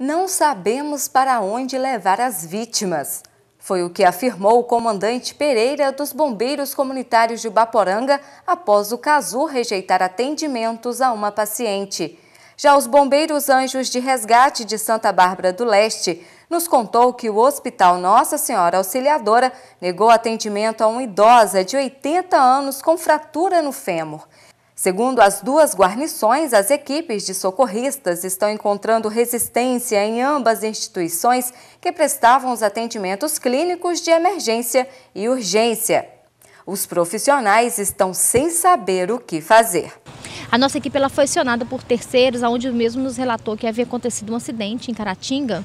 Não sabemos para onde levar as vítimas. Foi o que afirmou o comandante Pereira dos Bombeiros Comunitários de Baporanga após o Casu rejeitar atendimentos a uma paciente. Já os bombeiros Anjos de Resgate de Santa Bárbara do Leste nos contou que o Hospital Nossa Senhora Auxiliadora negou atendimento a uma idosa de 80 anos com fratura no fêmur. Segundo as duas guarnições, as equipes de socorristas estão encontrando resistência em ambas instituições que prestavam os atendimentos clínicos de emergência e urgência. Os profissionais estão sem saber o que fazer. A nossa equipe ela foi acionada por terceiros, onde mesmo nos relatou que havia acontecido um acidente em Caratinga,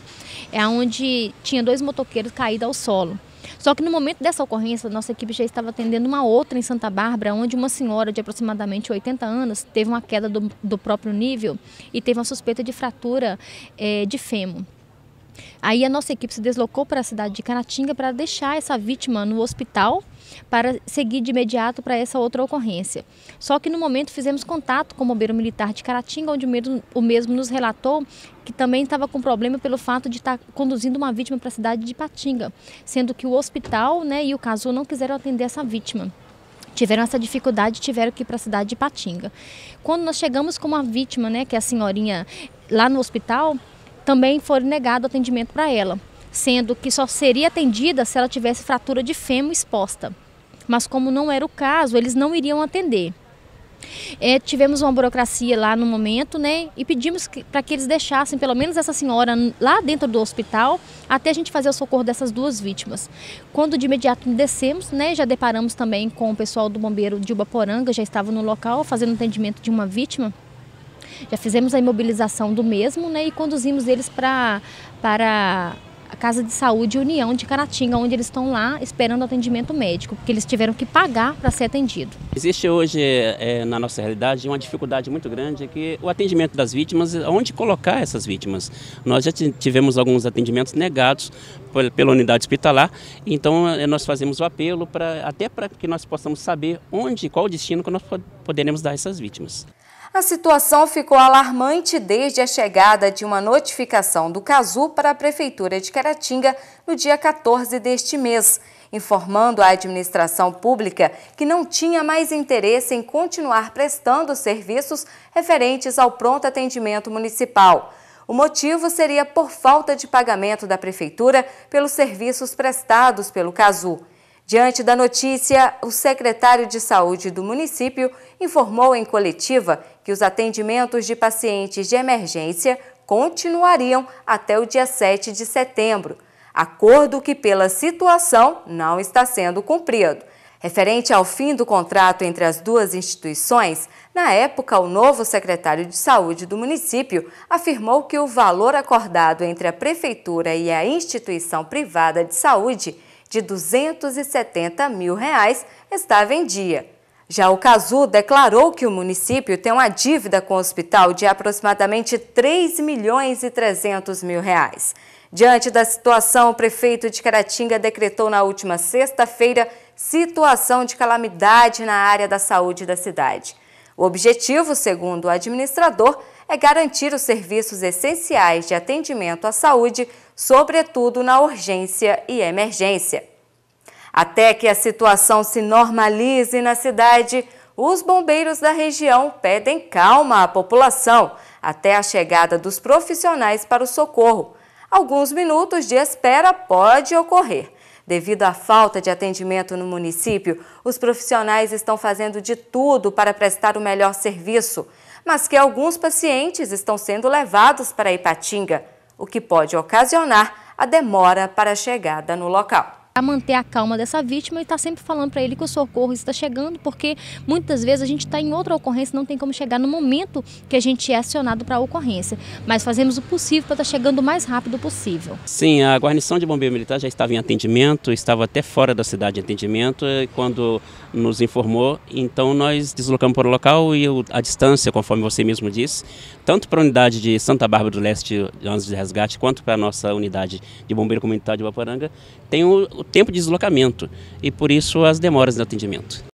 é onde tinha dois motoqueiros caídos ao solo. Só que no momento dessa ocorrência, nossa equipe já estava atendendo uma outra em Santa Bárbara, onde uma senhora de aproximadamente 80 anos teve uma queda do, do próprio nível e teve uma suspeita de fratura é, de fêmur. Aí a nossa equipe se deslocou para a cidade de Caratinga para deixar essa vítima no hospital para seguir de imediato para essa outra ocorrência. Só que no momento fizemos contato com o bombeiro militar de Caratinga, onde o mesmo, o mesmo nos relatou que também estava com problema pelo fato de estar conduzindo uma vítima para a cidade de Patinga, sendo que o hospital né, e o caso não quiseram atender essa vítima tiveram essa dificuldade e tiveram que ir para a cidade de Patinga. Quando nós chegamos com uma vítima, né, que é a senhorinha lá no hospital, também foi negado atendimento para ela, sendo que só seria atendida se ela tivesse fratura de fêmur exposta. Mas como não era o caso, eles não iriam atender. É, tivemos uma burocracia lá no momento, né? E pedimos para que eles deixassem pelo menos essa senhora lá dentro do hospital até a gente fazer o socorro dessas duas vítimas. Quando de imediato descemos, né? Já deparamos também com o pessoal do bombeiro de Ubaporanga, já estava no local fazendo atendimento de uma vítima. Já fizemos a imobilização do mesmo né, e conduzimos eles pra, para a Casa de Saúde União de Caratinga, onde eles estão lá esperando atendimento médico, porque eles tiveram que pagar para ser atendido. Existe hoje é, na nossa realidade uma dificuldade muito grande que o atendimento das vítimas, onde colocar essas vítimas. Nós já tivemos alguns atendimentos negados pela unidade hospitalar, então é, nós fazemos o apelo para até para que nós possamos saber onde, qual o destino que nós poderemos dar a essas vítimas. A situação ficou alarmante desde a chegada de uma notificação do Casu para a Prefeitura de Caratinga no dia 14 deste mês, informando à administração pública que não tinha mais interesse em continuar prestando serviços referentes ao pronto atendimento municipal. O motivo seria por falta de pagamento da Prefeitura pelos serviços prestados pelo Casu. Diante da notícia, o secretário de Saúde do município informou em coletiva que os atendimentos de pacientes de emergência continuariam até o dia 7 de setembro, acordo que, pela situação, não está sendo cumprido. Referente ao fim do contrato entre as duas instituições, na época, o novo secretário de Saúde do município afirmou que o valor acordado entre a Prefeitura e a instituição privada de saúde de 270 mil reais estava em dia. Já o Cazu declarou que o município tem uma dívida com o hospital de aproximadamente 3 milhões e 300 mil reais. Diante da situação, o prefeito de Caratinga decretou na última sexta-feira situação de calamidade na área da saúde da cidade. O objetivo, segundo o administrador, é garantir os serviços essenciais de atendimento à saúde, sobretudo na urgência e emergência. Até que a situação se normalize na cidade, os bombeiros da região pedem calma à população até a chegada dos profissionais para o socorro. Alguns minutos de espera pode ocorrer. Devido à falta de atendimento no município, os profissionais estão fazendo de tudo para prestar o melhor serviço, mas que alguns pacientes estão sendo levados para Ipatinga, o que pode ocasionar a demora para a chegada no local a manter a calma dessa vítima e estar tá sempre falando para ele que o socorro está chegando, porque muitas vezes a gente está em outra ocorrência, não tem como chegar no momento que a gente é acionado para a ocorrência. Mas fazemos o possível para estar tá chegando o mais rápido possível. Sim, a guarnição de bombeiro militar já estava em atendimento, estava até fora da cidade de atendimento eh, quando nos informou. Então nós deslocamos para o local e a distância, conforme você mesmo disse, tanto para a unidade de Santa Bárbara do Leste, de Resgate, quanto para a nossa unidade de bombeiro comunitário de Vaporanga, tem o o tempo de deslocamento e por isso as demoras de atendimento.